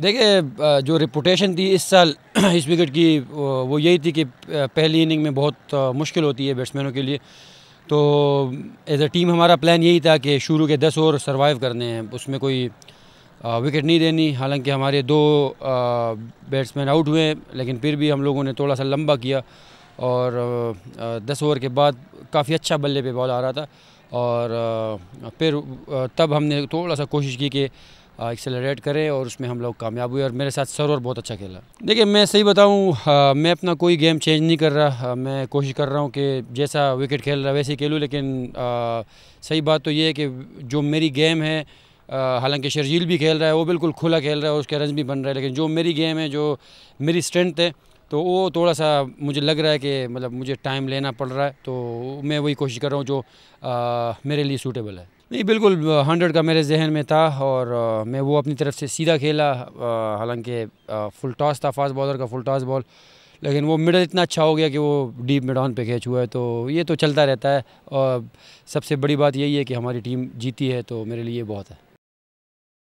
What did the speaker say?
देखिए जो रिपोटेशन थी इस साल इस विकेट की वो यही थी कि पहली इनिंग में बहुत मुश्किल होती है बैट्समैनों के लिए तो एज अ टीम हमारा प्लान यही था कि शुरू के दस ओवर सर्वाइव करने हैं उसमें कोई विकेट नहीं देनी हालांकि हमारे दो बैट्समैन आउट हुए लेकिन फिर भी हम लोगों ने थोड़ा सा लंबा किया और दस ओवर के बाद काफ़ी अच्छा बल्ले पे बॉल आ रहा था और फिर तब हमने थोड़ा सा कोशिश की कि एक्सेलरेट करें और उसमें हम लोग कामयाब हुए और मेरे साथ और बहुत अच्छा खेला देखिए मैं सही बताऊं मैं अपना कोई गेम चेंज नहीं कर रहा मैं कोशिश कर रहा हूं कि जैसा विकेट खेल रहा वैसे ही खेलूँ लेकिन आ, सही बात तो ये है कि जो मेरी गेम है हालांकि शर्जील भी खेल रहा है वो बिल्कुल खुला खेल रहा है उसके रन भी बन रहे हैं लेकिन जो मेरी गेम है जो मेरी स्ट्रेंथ है तो वो थोड़ा सा मुझे लग रहा है कि मतलब मुझे टाइम लेना पड़ रहा है तो मैं वही कोशिश कर रहा हूँ जो आ, मेरे लिए सूटेबल है नहीं बिल्कुल हंड्रेड का मेरे जहन में था और आ, मैं वो अपनी तरफ से सीधा खेला हालांकि फुल टॉस था फास्ट बॉलर का फुल टॉस बॉल लेकिन वो मिडल इतना अच्छा हो गया कि वो डीप मिडॉन पे कैच हुआ है तो ये तो चलता रहता है और सबसे बड़ी बात यही है कि हमारी टीम जीती है तो मेरे लिए बहुत है